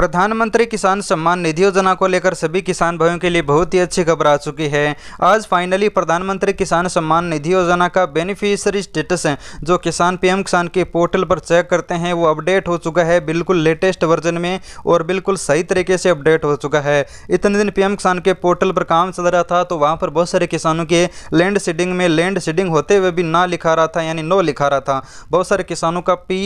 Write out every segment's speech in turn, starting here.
प्रधानमंत्री किसान सम्मान निधि योजना को लेकर सभी किसान भाइयों के लिए बहुत ही अच्छी खबर आ चुकी है आज फाइनली प्रधानमंत्री किसान सम्मान निधि योजना का बेनिफिशियरी स्टेटस है जो किसान पीएम किसान के पोर्टल पर चेक करते हैं वो अपडेट हो चुका है बिल्कुल लेटेस्ट वर्जन में और बिल्कुल सही तरीके से अपडेट हो चुका है इतने दिन पी किसान के पोर्टल पर काम चल रहा था तो वहाँ पर बहुत सारे किसानों के लैंड सीडिंग में लैंड सीडिंग होते हुए भी ना लिखा रहा था यानी नो लिखा रहा था बहुत सारे किसानों का पी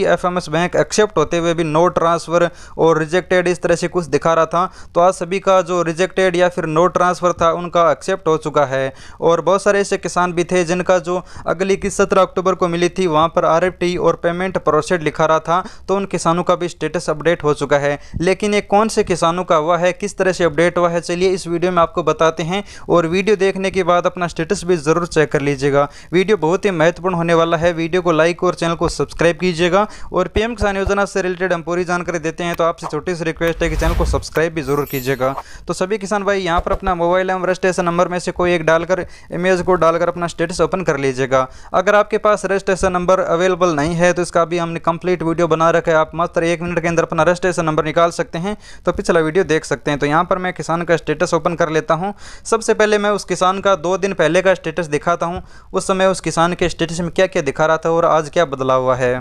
बैंक एक्सेप्ट होते हुए भी नो ट्रांसफर और रिजेक्टेड रिजेक्टेड इस तरह से कुछ दिखा रहा था तो आज सभी का जो रिजेक्टेड या फिर नो ट्रांसफ़र था उनका एक्सेप्ट हो चुका है और बहुत सारे ऐसे किसान भी थे जिनका जो अगली किस्त सत्रह अक्टूबर को मिली थी वहाँ पर आर और पेमेंट प्रोसेड लिखा रहा था तो उन किसानों का भी स्टेटस अपडेट हो चुका है लेकिन ये कौन से किसानों का हुआ है किस तरह से अपडेट हुआ है चलिए इस वीडियो में आपको बताते हैं और वीडियो देखने के बाद अपना स्टेटस भी ज़रूर चेक कर लीजिएगा वीडियो बहुत ही महत्वपूर्ण होने वाला है वीडियो को लाइक और चैनल को सब्सक्राइब कीजिएगा और पीएम किसान योजना से रिलेटेड हम पूरी जानकारी देते हैं तो आपसे छोटी सी रिक्वेस्ट है कि चैनल को सब्सक्राइब भी जरूर कीजिएगा तो सभी किसान भाई यहाँ पर अपना मोबाइल एवं रजिस्ट्रेशन नंबर में से कोई एक डालकर इमेज को डालकर अपना स्टेटस ओपन कर लीजिएगा अगर आपके पास रजिस्ट्रेशन नंबर अवेलेबल नहीं है तो इसका भी हमने कंप्लीट वीडियो बना रखा है आप मात्र एक मिनट के अंदर अपना रजिस्ट्रेशन नंबर निकाल सकते हैं तो पिछला वीडियो देख सकते हैं तो यहाँ पर मैं किसान का स्टेटस ओपन कर लेता हूँ सबसे पहले मैं उस किसान का दो दिन पहले का स्टेटस दिखाता हूँ उस समय उस किसान के स्टेटस में क्या क्या दिखा रहा था और आज क्या बदला हुआ है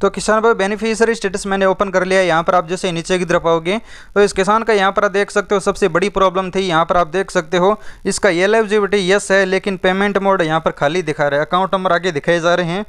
तो किसान भाई बेनिफिशियरी स्टेटस मैंने ओपन कर लिया यहाँ पर आप जैसे नीचे की तरफ आओगे तो इस किसान का यहाँ पर आप देख सकते हो सबसे बड़ी प्रॉब्लम थी यहाँ पर आप देख सकते हो इसका एलिजिबिलिटी यस है लेकिन पेमेंट मोड यहाँ पर खाली दिखा रहा है अकाउंट नंबर आगे दिखाए जा रहे हैं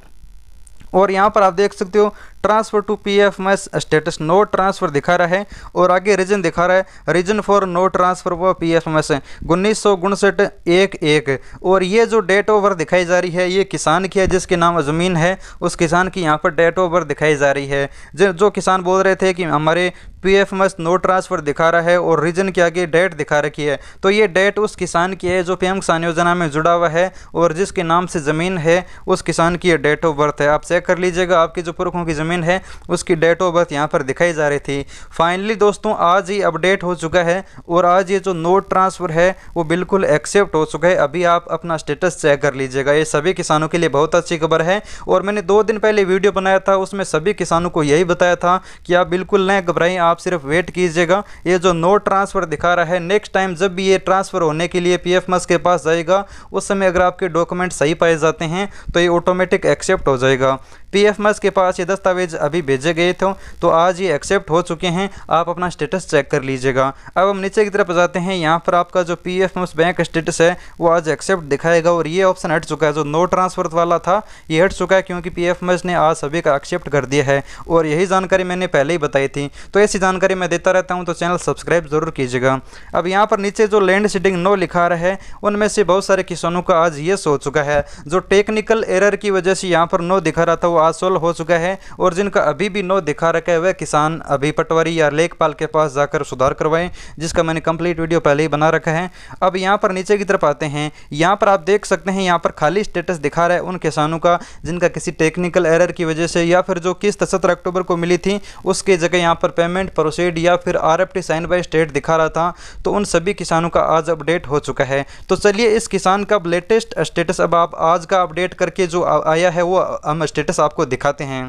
और यहाँ पर आप देख सकते हो ट्रांसफ़र टू पी एफ में स्टेटस नो ट्रांसफ़र दिखा रहा है और आगे रीजन दिखा रहा है रीजन फॉर नो ट्रांसफ़र वो पी एफ में से उन्नीस सौ उनसठ एक एक और ये जो डेट ओवर दिखाई जा रही है ये किसान की है जिसके नाम ज़मीन है उस किसान की यहाँ पर डेट ओवर दिखाई जा रही है जो जो किसान बोल रहे थे कि हमारे P F MS no transfer दिखा रहा है और रीजन के आगे डेट दिखा रखी है तो ये डेट उस किसान की है जो पी एम किसान योजना में जुड़ा हुआ है और जिसके नाम से ज़मीन है उस किसान की ये डेट ऑफ बर्थ है आप चेक कर लीजिएगा आपकी जो पुरखों की ज़मीन ज़मीन है उसकी डेट ऑफ बर्थ यहाँ पर दिखाई जा रही थी फाइनली दोस्तों आज ही अपडेट हो चुका है और आज ये जो नोट ट्रांसफ़र है वो बिल्कुल एक्सेप्ट हो चुका है अभी आप अपना स्टेटस चेक कर लीजिएगा ये सभी किसानों के लिए बहुत अच्छी खबर है और मैंने दो दिन पहले वीडियो बनाया था उसमें सभी किसानों को यही बताया था कि आप बिल्कुल न घबराएं आप सिर्फ वेट कीजिएगा ये जो नोट ट्रांसफ़र दिखा रहा है नेक्स्ट टाइम जब भी ये ट्रांसफ़र होने के लिए पी एफ मस के पास जाएगा उस समय अगर आपके डॉक्यूमेंट सही पाए जाते हैं तो ये ऑटोमेटिक एक्सेप्ट हो जाएगा पीएफ मस के पास ये दस्तावेज अभी भेजे गए थे तो आज ये एक्सेप्ट हो चुके हैं आप अपना स्टेटस चेक कर लीजिएगा अब हम नीचे की तरफ जाते हैं यहाँ पर आपका जो P F MS bank status है वो आज एक्सेप्ट दिखाएगा और ये ऑप्शन हट चुका है जो नो ट्रांसफर वाला था ये हट चुका है क्योंकि पी एफ मस ने आज सभी का एक्सेप्ट कर दिया है और यही जानकारी मैंने पहले ही बताई थी तो ऐसी जानकारी मैं देता रहता हूँ तो चैनल सब्सक्राइब जरूर कीजिएगा अब यहाँ पर नीचे जो लैंड सीडिंग नो लिखा रहा है उनमें से बहुत सारे किसानों का आज ये सोच चुका है जो टेक्निकल एरर की वजह से यहाँ पर नो दिखा रहा था वो वाद सोल्व हो चुका है और जिनका अभी भी नो दिखा रखा है वह किसान अभी पटवारी या लेखपाल के पास जाकर सुधार करवाएं जिसका मैंने कंप्लीट वीडियो पहले ही बना रखा है अब यहाँ पर नीचे की तरफ आते हैं यहाँ पर आप देख सकते हैं यहाँ पर खाली स्टेटस दिखा रहा है उन किसानों का जिनका किसी टेक्निकल एरर की वजह से या फिर जो किस्त सत्रह अक्टूबर को मिली थी उसके जगह यहाँ पर पेमेंट प्रोसीड या फिर आर साइन बाई स्टेट दिखा रहा था तो उन सभी किसानों का आज अपडेट हो चुका है तो चलिए इस किसान का लेटेस्ट स्टेटस अब आप आज का अपडेट करके जो आया है वो हम स्टेटस आपको दिखाते हैं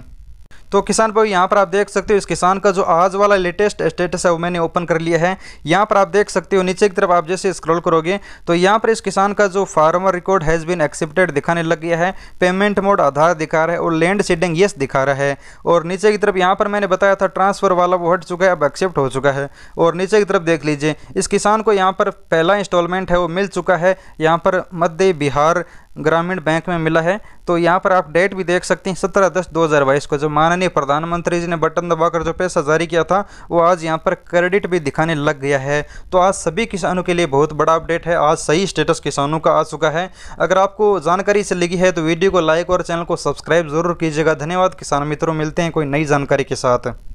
तो किसान भाई यहाँ पर आप देख सकते हो इस किसान का जो आज वाला लेटेस्ट स्टेटस है वो मैंने ओपन कर लिया है यहाँ पर आप देख सकते हो नीचे की तरफ आप जैसे स्क्रॉल करोगे तो यहाँ पर इस किसान का जो farmer record has been accepted दिखाने लग गया है पेमेंट मोड आधार दिखा रहा है और लैंड सीडिंग येस दिखा रहा है और नीचे की तरफ यहाँ पर मैंने बताया था ट्रांसफर वाला वो हट चुका है अब एक्सेप्ट हो चुका है और नीचे की तरफ देख लीजिए इस किसान को यहाँ पर पहला इंस्टॉलमेंट है वो मिल चुका है यहाँ पर मध्य बिहार ग्रामीण बैंक में मिला है तो यहाँ पर आप डेट भी देख सकते हैं सत्रह दस दो हज़ार बाईस को जो माननीय प्रधानमंत्री जी ने बटन दबाकर जो पैसा जारी किया था वो आज यहाँ पर क्रेडिट भी दिखाने लग गया है तो आज सभी किसानों के लिए बहुत बड़ा अपडेट है आज सही स्टेटस किसानों का आ चुका है अगर आपको जानकारी से लगी है तो वीडियो को लाइक और चैनल को सब्सक्राइब जरूर कीजिएगा धन्यवाद किसान मित्रों मिलते हैं कोई नई जानकारी के साथ